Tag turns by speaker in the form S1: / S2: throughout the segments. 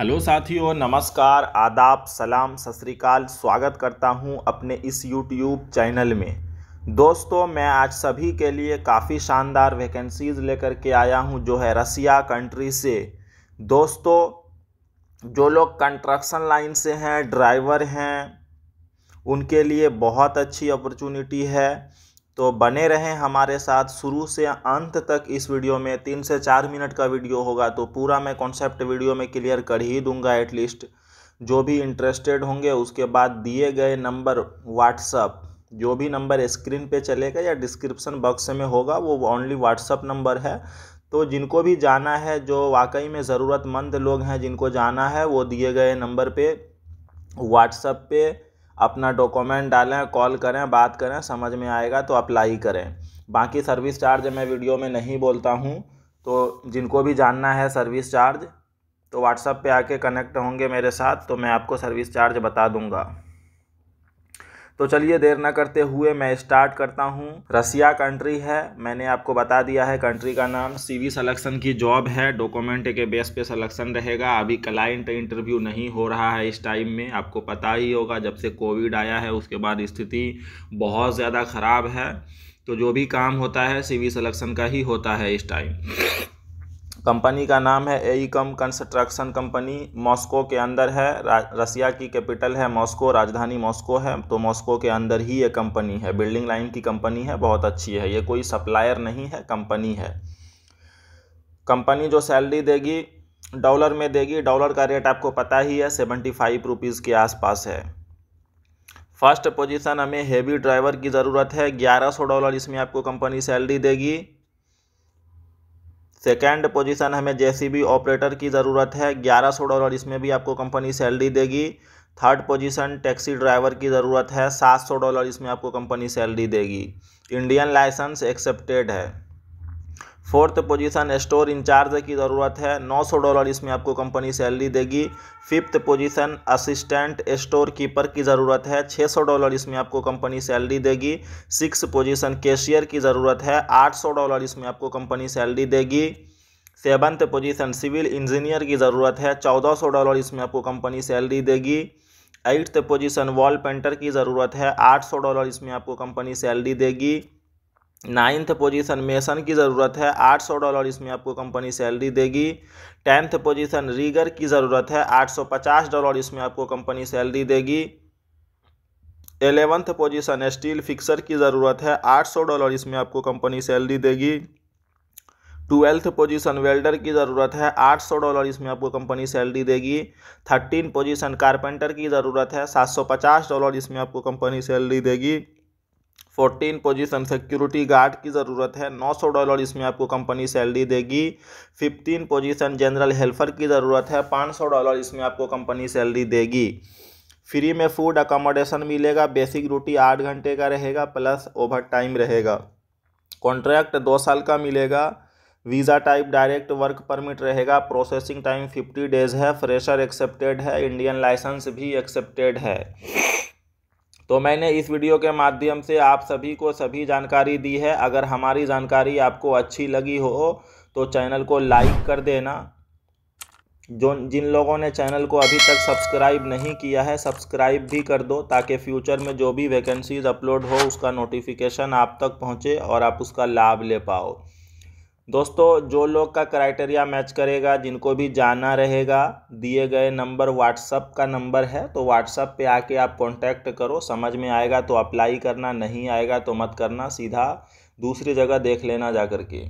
S1: hello साथियों नमस्कार आदाब सलाम सतरीकाल स्वागत करता हूं अपने इस यूट्यूब चैनल में दोस्तों मैं आज सभी के लिए काफ़ी शानदार वैकेंसीज़ लेकर के आया हूं जो है रसिया कंट्री से दोस्तों जो लोग कंस्ट्रक्शन लाइन से हैं ड्राइवर हैं उनके लिए बहुत अच्छी अपॉर्चुनिटी है तो बने रहें हमारे साथ शुरू से अंत तक इस वीडियो में तीन से चार मिनट का वीडियो होगा तो पूरा मैं कॉन्सेप्ट वीडियो में क्लियर कर ही दूंगा एटलीस्ट जो भी इंटरेस्टेड होंगे उसके बाद दिए गए नंबर व्हाट्सअप जो भी नंबर स्क्रीन पे चलेगा या डिस्क्रिप्शन बॉक्स में होगा वो ओनली व्हाट्सअप नंबर है तो जिनको भी जाना है जो वाकई में ज़रूरतमंद लोग हैं जिनको जाना है वो दिए गए नंबर पे व्हाट्सअप पे अपना डॉक्यूमेंट डालें कॉल करें बात करें समझ में आएगा तो अप्लाई करें बाकी सर्विस चार्ज मैं वीडियो में नहीं बोलता हूँ तो जिनको भी जानना है सर्विस चार्ज तो व्हाट्सअप पे आके कनेक्ट होंगे मेरे साथ तो मैं आपको सर्विस चार्ज बता दूंगा तो चलिए देर ना करते हुए मैं स्टार्ट करता हूँ रसिया कंट्री है मैंने आपको बता दिया है कंट्री का नाम सीवी सलेक्शन की जॉब है डॉक्यूमेंट के बेस पे सलेक्शन रहेगा अभी क्लाइंट इंटरव्यू नहीं हो रहा है इस टाइम में आपको पता ही होगा जब से कोविड आया है उसके बाद स्थिति बहुत ज़्यादा ख़राब है तो जो भी काम होता है सी सलेक्शन का ही होता है इस टाइम कंपनी का नाम है एईकम कंस्ट्रक्शन कंपनी मॉस्को के अंदर है रसिया की कैपिटल है मॉस्को राजधानी मॉस्को है तो मॉस्को के अंदर ही ये कंपनी है बिल्डिंग लाइन की कंपनी है बहुत अच्छी है ये कोई सप्लायर नहीं है कंपनी है कंपनी जो सैलरी देगी डॉलर में देगी डॉलर का रेट आपको पता ही है सेवेंटी फाइव रुपीज़ के आसपास है फर्स्ट पोजीशन हमें हेवी ड्राइवर की ज़रूरत है ग्यारह सौ डॉलर इसमें आपको कंपनी सैलरी देगी सेकेंड पोजीशन हमें जेसीबी ऑपरेटर की ज़रूरत है ग्यारह सौ डॉलर इसमें भी आपको कंपनी सैलरी देगी थर्ड पोजीशन टैक्सी ड्राइवर की ज़रूरत है सात सौ डॉलर इसमें आपको कंपनी सैलरी देगी इंडियन लाइसेंस एक्सेप्टेड है फोर्थ पोजीशन स्टोर इंचार्ज की ज़रूरत है 900 डॉलर इसमें आपको कंपनी सैलरी देगी fifth position assistant store keeper की ज़रूरत है 600 डॉलर इसमें आपको कंपनी सैलरी देगी सिक्स पोजीशन कैशियर की ज़रूरत है 800 डॉलर इसमें आपको कंपनी सैलरी देगी सेवन्थ पोजीशन सिविल इंजीनियर की ज़रूरत है चौदह डॉलर इसमें आपको कंपनी सैलरी देगी एट्थ पोजीशन वॉल पेंटर की ज़रूरत है आठ डॉलर इसमें आपको कंपनी सैलरी देगी नाइन्थ पोजीशन मेसन की ज़रूरत है आठ सौ डॉलर इसमें आपको कंपनी सैलरी देगी टेंथ पोजीशन रीगर की ज़रूरत है आठ सौ पचास डॉलर इसमें आपको कंपनी सैलरी देगी एलेवंथ पोजीशन स्टील फिक्सर की ज़रूरत है आठ सौ डॉलर इसमें आपको कंपनी सैलरी देगी ट्वेल्थ पोजीशन वेल्डर की ज़रूरत है आठ सौ डॉलर इसमें आपको कंपनी सैलरी देगी थर्टीन पोजीशन कारपेंटर की ज़रूरत है सात सौ पचास डॉलर इसमें आपको कंपनी सैलरी देगी फोर्टीन पोजीशन सिक्योरिटी गार्ड की ज़रूरत है नौ सौ डॉलर इसमें आपको कंपनी सैलरी देगी फिफ्टीन पोजीशन जनरल हेल्पर की ज़रूरत है पाँच सौ डॉलर इसमें आपको कंपनी सैलरी देगी फ्री में फूड अकोमोडेशन मिलेगा बेसिक रूटी आठ घंटे का रहेगा प्लस ओवर टाइम रहेगा कॉन्ट्रैक्ट दो साल का मिलेगा visa type direct work permit रहेगा प्रोसेसिंग टाइम फिफ्टी डेज है फ्रेशर एक्सेप्टेड है इंडियन लाइसेंस भी एक्सेप्टेड है तो मैंने इस वीडियो के माध्यम से आप सभी को सभी जानकारी दी है अगर हमारी जानकारी आपको अच्छी लगी हो तो चैनल को लाइक कर देना जो जिन लोगों ने चैनल को अभी तक सब्सक्राइब नहीं किया है सब्सक्राइब भी कर दो ताकि फ्यूचर में जो भी वैकेंसीज अपलोड हो उसका नोटिफिकेशन आप तक पहुंचे और आप उसका लाभ ले पाओ दोस्तों जो लोग का क्राइटेरिया मैच करेगा जिनको भी जाना रहेगा दिए गए नंबर व्हाट्सअप का नंबर है तो व्हाट्सअप पे आके आप कांटेक्ट करो समझ में आएगा तो अप्लाई करना नहीं आएगा तो मत करना सीधा दूसरी जगह देख लेना जा कर के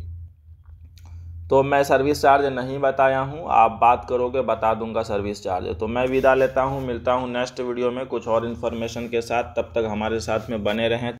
S1: तो मैं सर्विस चार्ज नहीं बताया हूँ आप बात करोगे बता दूंगा सर्विस चार्ज तो मैं विदा लेता हूँ मिलता हूँ नेक्स्ट वीडियो में कुछ और इन्फॉर्मेशन के साथ तब तक हमारे साथ में बने रहें